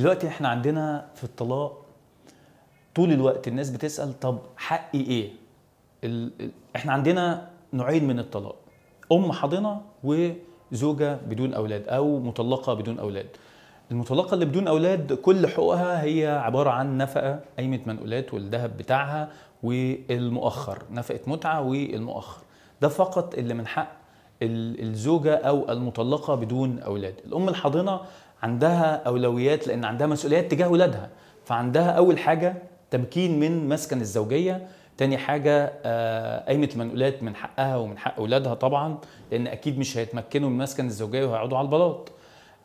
دلوقتي احنا عندنا في الطلاق طول الوقت الناس بتسال طب حقي ايه ال... احنا عندنا نوعين من الطلاق ام حاضنه وزوجه بدون اولاد او مطلقه بدون اولاد المطلقه اللي بدون اولاد كل حقوقها هي عباره عن نفقه قايمه منقولات والذهب بتاعها والمؤخر نفقه متعه والمؤخر ده فقط اللي من حق الزوجه او المطلقه بدون اولاد الام الحاضنه عندها اولويات لان عندها مسؤوليات تجاه اولادها فعندها اول حاجه تمكين من مسكن الزوجيه تاني حاجة آه، قايمة المنقولات من حقها ومن حق أولادها طبعا لأن أكيد مش هيتمكنوا من مسكن الزوجية وهيقعدوا على البلاط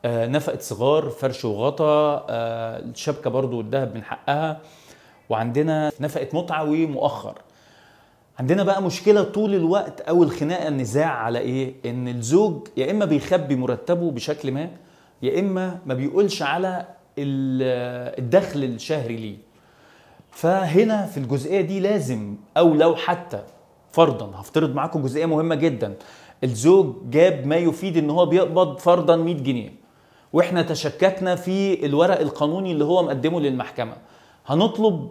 آه، نفقة صغار فرش وغطا الشبكة آه، برضو والذهب من حقها وعندنا نفقة متعة ومؤخر عندنا بقى مشكلة طول الوقت أو الخناقة النزاع على إيه؟ إن الزوج يا إما بيخبي مرتبه بشكل ما يا اما ما بيقولش على الدخل الشهري ليه فهنا في الجزئيه دي لازم او لو حتى فرضا هفترض معاكم جزئيه مهمه جدا الزوج جاب ما يفيد ان هو بيقبض فرضا 100 جنيه واحنا تشككنا في الورق القانوني اللي هو مقدمه للمحكمه هنطلب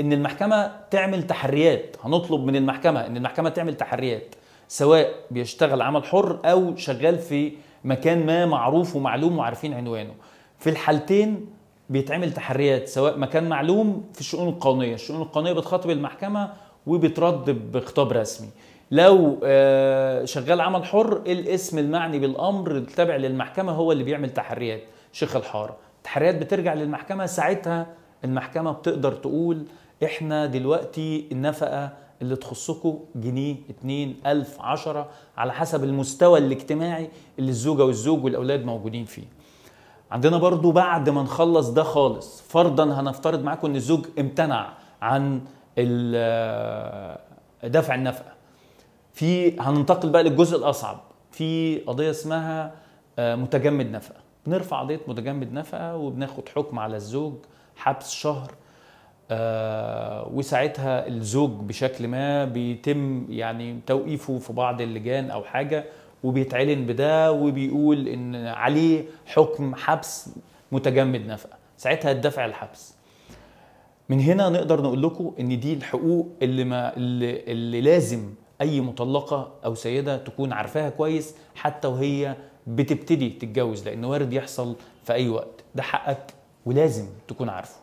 ان المحكمه تعمل تحريات هنطلب من المحكمه ان المحكمه تعمل تحريات سواء بيشتغل عمل حر او شغال في مكان ما معروف ومعلوم وعارفين عنوانه في الحالتين بيتعمل تحريات سواء مكان معلوم في الشؤون القانونيه الشؤون القانونيه بتخاطب المحكمه وبترد بخطاب رسمي لو آه، شغال عمل حر الاسم المعني بالامر التابع للمحكمه هو اللي بيعمل تحريات شيخ الحاره التحريات بترجع للمحكمه ساعتها المحكمه بتقدر تقول احنا دلوقتي النفقه اللي تخصكم جنيه اتنين ألف عشرة على حسب المستوى الاجتماعي اللي الزوجة والزوج والأولاد موجودين فيه عندنا برضو بعد ما نخلص ده خالص فرضا هنفترض معاكم ان الزوج امتنع عن دفع النفقه في هننتقل بقى للجزء الاصعب في قضيه اسمها آه، متجمد نفقه بنرفع قضيه متجمد نفقه وبناخد حكم على الزوج حبس شهر آه، وساعتها الزوج بشكل ما بيتم يعني توقيفه في بعض اللجان او حاجه وبيتعلن بده وبيقول ان عليه حكم حبس متجمد نفقه ساعتها الدفع الحبس من هنا نقدر نقول لكم ان دي الحقوق اللي ما اللي, اللي لازم اي مطلقه او سيده تكون عارفاها كويس حتى وهي بتبتدي تتجوز لان وارد يحصل في اي وقت ده حقك ولازم تكون عارفه